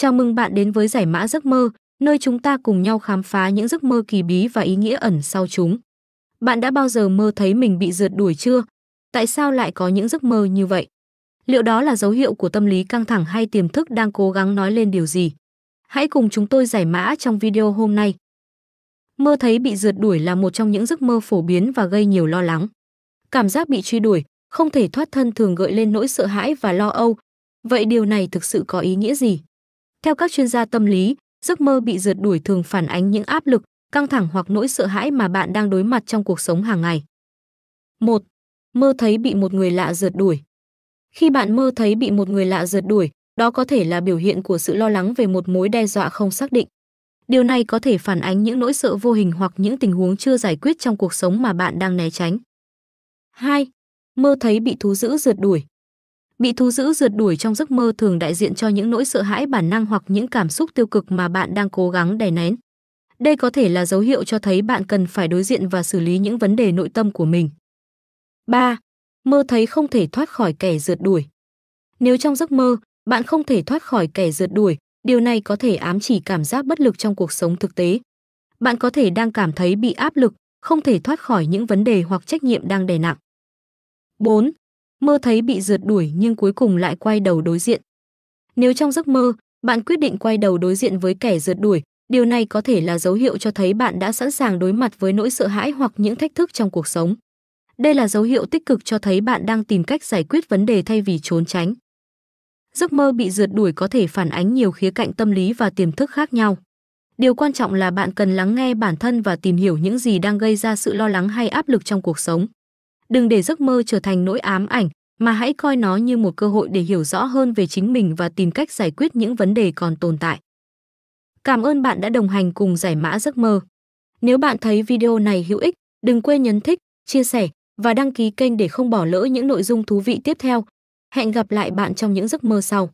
Chào mừng bạn đến với giải mã giấc mơ, nơi chúng ta cùng nhau khám phá những giấc mơ kỳ bí và ý nghĩa ẩn sau chúng. Bạn đã bao giờ mơ thấy mình bị rượt đuổi chưa? Tại sao lại có những giấc mơ như vậy? Liệu đó là dấu hiệu của tâm lý căng thẳng hay tiềm thức đang cố gắng nói lên điều gì? Hãy cùng chúng tôi giải mã trong video hôm nay. Mơ thấy bị rượt đuổi là một trong những giấc mơ phổ biến và gây nhiều lo lắng. Cảm giác bị truy đuổi, không thể thoát thân thường gợi lên nỗi sợ hãi và lo âu. Vậy điều này thực sự có ý nghĩa gì? Theo các chuyên gia tâm lý, giấc mơ bị rượt đuổi thường phản ánh những áp lực, căng thẳng hoặc nỗi sợ hãi mà bạn đang đối mặt trong cuộc sống hàng ngày. 1. Mơ thấy bị một người lạ rượt đuổi. Khi bạn mơ thấy bị một người lạ rượt đuổi, đó có thể là biểu hiện của sự lo lắng về một mối đe dọa không xác định. Điều này có thể phản ánh những nỗi sợ vô hình hoặc những tình huống chưa giải quyết trong cuộc sống mà bạn đang né tránh. 2. Mơ thấy bị thú dữ rượt đuổi. Bị thú dữ rượt đuổi trong giấc mơ thường đại diện cho những nỗi sợ hãi bản năng hoặc những cảm xúc tiêu cực mà bạn đang cố gắng đè nén. Đây có thể là dấu hiệu cho thấy bạn cần phải đối diện và xử lý những vấn đề nội tâm của mình. 3. Mơ thấy không thể thoát khỏi kẻ rượt đuổi. Nếu trong giấc mơ, bạn không thể thoát khỏi kẻ rượt đuổi, điều này có thể ám chỉ cảm giác bất lực trong cuộc sống thực tế. Bạn có thể đang cảm thấy bị áp lực, không thể thoát khỏi những vấn đề hoặc trách nhiệm đang đè nặng. 4 mơ thấy bị rượt đuổi nhưng cuối cùng lại quay đầu đối diện. Nếu trong giấc mơ, bạn quyết định quay đầu đối diện với kẻ rượt đuổi, điều này có thể là dấu hiệu cho thấy bạn đã sẵn sàng đối mặt với nỗi sợ hãi hoặc những thách thức trong cuộc sống. Đây là dấu hiệu tích cực cho thấy bạn đang tìm cách giải quyết vấn đề thay vì trốn tránh. Giấc mơ bị rượt đuổi có thể phản ánh nhiều khía cạnh tâm lý và tiềm thức khác nhau. Điều quan trọng là bạn cần lắng nghe bản thân và tìm hiểu những gì đang gây ra sự lo lắng hay áp lực trong cuộc sống đừng để giấc mơ trở thành nỗi ám ảnh mà hãy coi nó như một cơ hội để hiểu rõ hơn về chính mình và tìm cách giải quyết những vấn đề còn tồn tại cảm ơn bạn đã đồng hành cùng giải mã giấc mơ nếu bạn thấy video này hữu ích đừng quên nhấn thích chia sẻ và đăng ký kênh để không bỏ lỡ những nội dung thú vị tiếp theo hẹn gặp lại bạn trong những giấc mơ sau